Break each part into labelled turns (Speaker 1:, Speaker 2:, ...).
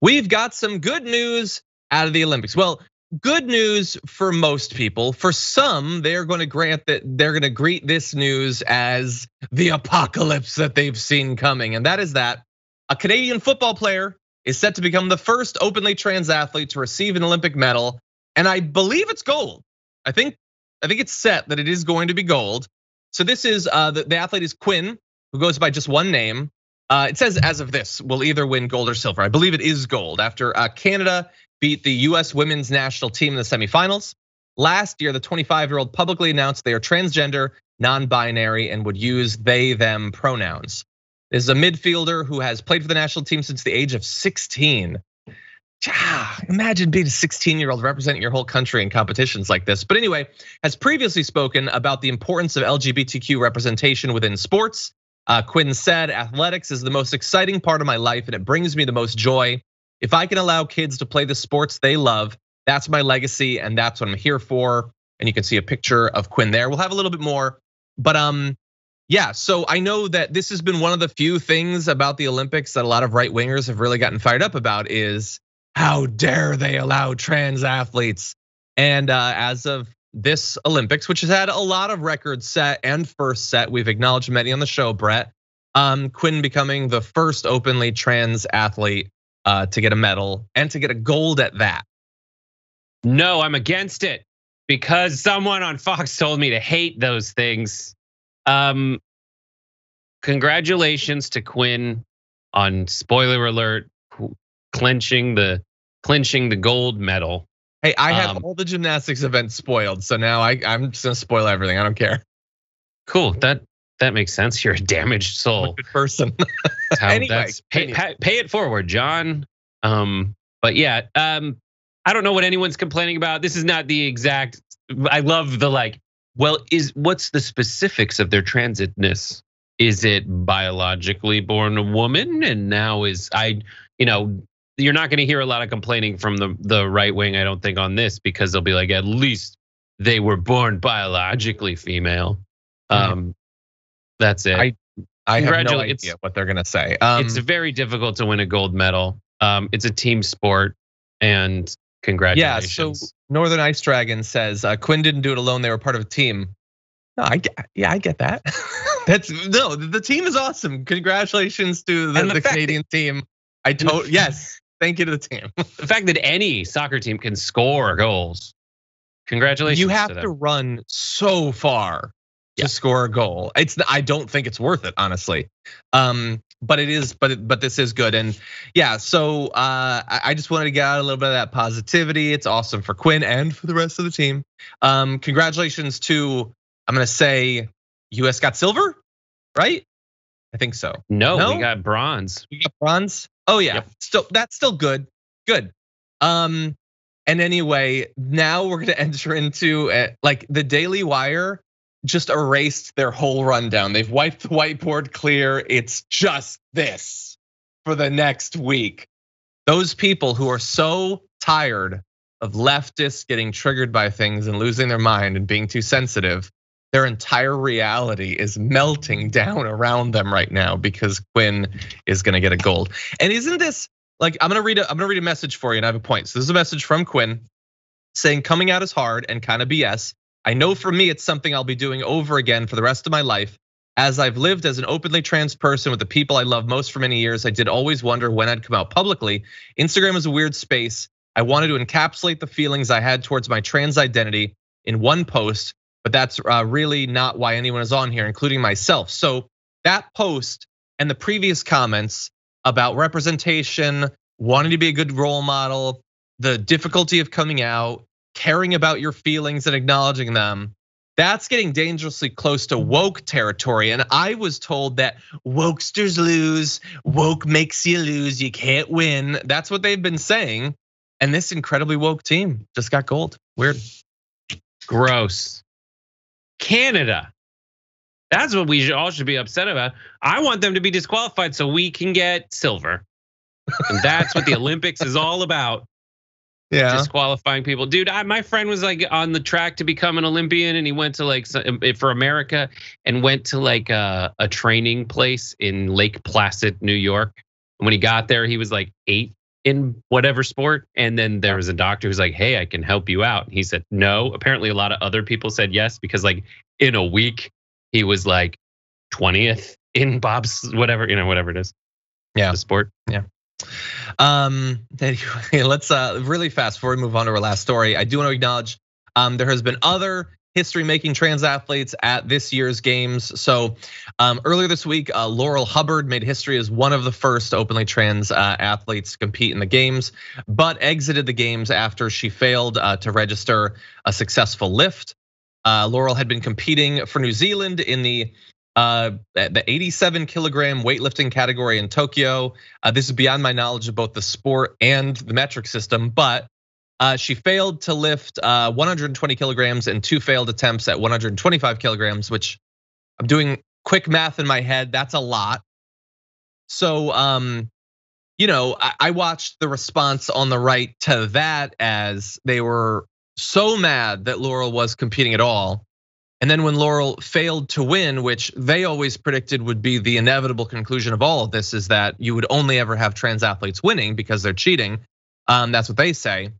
Speaker 1: We've got some good news out of the Olympics. Well, good news for most people. For some, they're going to grant that they're going to greet this news as the apocalypse that they've seen coming. And that is that a Canadian football player is set to become the first openly trans athlete to receive an Olympic medal. And I believe it's gold. I think I think it's set that it is going to be gold. So this is uh, the, the athlete is Quinn, who goes by just one name. Uh, it says as of this, we'll either win gold or silver. I believe it is gold after uh, Canada beat the US women's national team in the semifinals. Last year, the 25 year old publicly announced they are transgender, non binary, and would use they them pronouns. This is a midfielder who has played for the national team since the age of 16. Imagine being a 16 year old representing your whole country in competitions like this. But anyway, has previously spoken about the importance of LGBTQ representation within sports uh, Quinn said, athletics is the most exciting part of my life and it brings me the most joy. If I can allow kids to play the sports they love, that's my legacy and that's what I'm here for. And you can see a picture of Quinn there. We'll have a little bit more, but um, yeah. So I know that this has been one of the few things about the Olympics that a lot of right wingers have really gotten fired up about is how dare they allow trans athletes? And uh, as of this Olympics, which has had a lot of records set and first set. We've acknowledged many on the show, Brett. Um, Quinn becoming the first openly trans athlete uh, to get a medal and to get a gold at that. No, I'm against it because someone on Fox told me to hate those things.
Speaker 2: Um, congratulations to Quinn on spoiler alert clinching the clinching the gold medal.
Speaker 1: Hey, I have um, all the gymnastics events spoiled, so now I, I'm just gonna spoil everything. I don't care. Cool. That that makes sense. You're a damaged soul. A person. how anyway, that's,
Speaker 2: pay, pay, it forward, John. Um, but yeah, um, I don't know what anyone's complaining about. This is not the exact. I love the like. Well, is what's the specifics of their transitness? Is it biologically born a woman and now is I, you know, you're not going to hear a lot of complaining from the the right wing, I don't think, on this because they'll be like, at least they were born biologically female. Mm-hmm. Um, that's it. I, I have no idea
Speaker 1: what they're going to say. Um, it's
Speaker 2: very difficult to win a gold medal. Um, it's a team sport, and congratulations.
Speaker 1: Yeah. So Northern Ice Dragon says uh, Quinn didn't do it alone. They were part of a team. No, I get, yeah, I get that. That's no, the team is awesome. Congratulations to the, the, the Canadian team. I told yes, Thank you to the team. the fact that any soccer team can score goals, congratulations. You have to, to run so far yeah. to score a goal. It's I don't think it's worth it, honestly. Um, but it is, but it, but this is good, and yeah. So uh, I just wanted to get out a little bit of that positivity. It's awesome for Quinn and for the rest of the team. Um, congratulations to I'm gonna say U.S. got silver, right? I think so. No, no? we got bronze. We got bronze. Oh yeah, yep. so that's still good. Good. Um, and anyway, now we're gonna enter into it. Eh, like the Daily Wire just erased their whole rundown. They've wiped the whiteboard clear. It's just this for the next week. Those people who are so tired of leftists getting triggered by things and losing their mind and being too sensitive their entire reality is melting down around them right now because Quinn is going to get a gold. And isn't this like I'm going to read a I'm going to read a message for you and I have a point. So this is a message from Quinn saying coming out is hard and kind of BS. I know for me it's something I'll be doing over again for the rest of my life. As I've lived as an openly trans person with the people I love most for many years, I did always wonder when I'd come out publicly. Instagram is a weird space. I wanted to encapsulate the feelings I had towards my trans identity in one post but that's uh, really not why anyone is on here, including myself. So that post and the previous comments about representation, wanting to be a good role model, the difficulty of coming out, caring about your feelings and acknowledging them, that's getting dangerously close to mm-hmm. woke territory. And I was told that wokesters lose, woke makes you lose, you can't win. That's what they've been saying. And this incredibly woke team just got gold. Weird. Gross. Canada.
Speaker 2: That's what we all should be upset about. I want them to be disqualified so we can get silver. And that's what the Olympics is all about. Yeah. Disqualifying people. Dude, I, my friend was like on the track to become an Olympian and he went to like um, for America and went to like a, a training place in Lake Placid, New York. And when he got there, he was like eight in whatever sport. And then there was a doctor who's like, hey, I can help you out. And he said, no. Apparently, a lot of other people said yes because, like, in a week, he was like 20th in Bob's whatever, you know, whatever it is. Yeah. The sport.
Speaker 1: Yeah. Um, let's uh, really fast before we move on to our last story. I do want to acknowledge um, there has been other history making trans athletes at this year's games. So um, earlier this week, uh, Laurel Hubbard made history as one of the first openly trans uh, athletes to compete in the games, but exited the games after she failed uh, to register a successful lift. Uh, Laurel had been competing for New Zealand in the uh, the 87 kilogram weightlifting category in Tokyo. Uh, this is beyond my knowledge of both the sport and the metric system, but uh, she failed to lift uh, 120 kilograms and two failed attempts at 125 kilograms, which I'm doing quick math in my head. That's a lot. So, um, you know, I, watched the response on the right to that as they were so mad that Laurel was competing at all. And then when Laurel failed to win, which they always predicted would be the inevitable conclusion of all of this, is that you would only ever have trans athletes winning because they're cheating. Um, that's what they say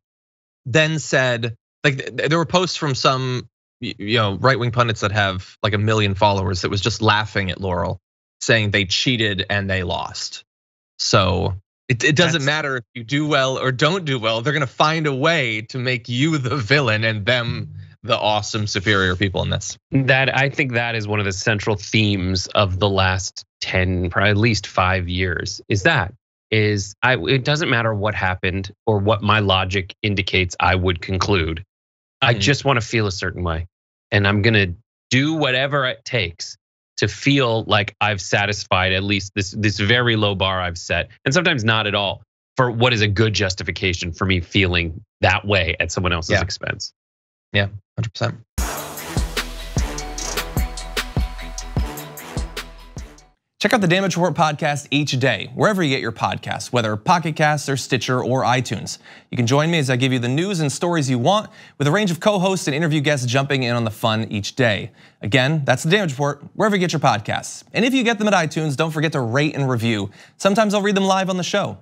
Speaker 1: then said like there were posts from some you know right wing pundits that have like a million followers that was just laughing at Laurel, saying they cheated and they lost. So it, it doesn't That's, matter if you do well or don't do well. They're gonna find a way to make you the villain and them the awesome superior people in this. That I think that is
Speaker 2: one of the central themes of the last 10, probably at least five years, is that is I, it doesn't matter what happened or what my logic indicates I would conclude. Mm-hmm. I just want to feel a certain way. And I'm going to do whatever it takes to feel like I've satisfied at least this this very low bar I've set. And sometimes not at all for what is a good justification for me feeling that way at someone
Speaker 1: else's yeah. expense. Yeah, 100%. Check out the Damage Report podcast each day, wherever you get your podcasts, whether Pocket Casts or Stitcher or iTunes. You can join me as I give you the news and stories you want, with a range of co-hosts and interview guests jumping in on the fun each day. Again, that's the Damage Report, wherever you get your podcasts. And if you get them at iTunes, don't forget to rate and review. Sometimes I'll read them live on the show.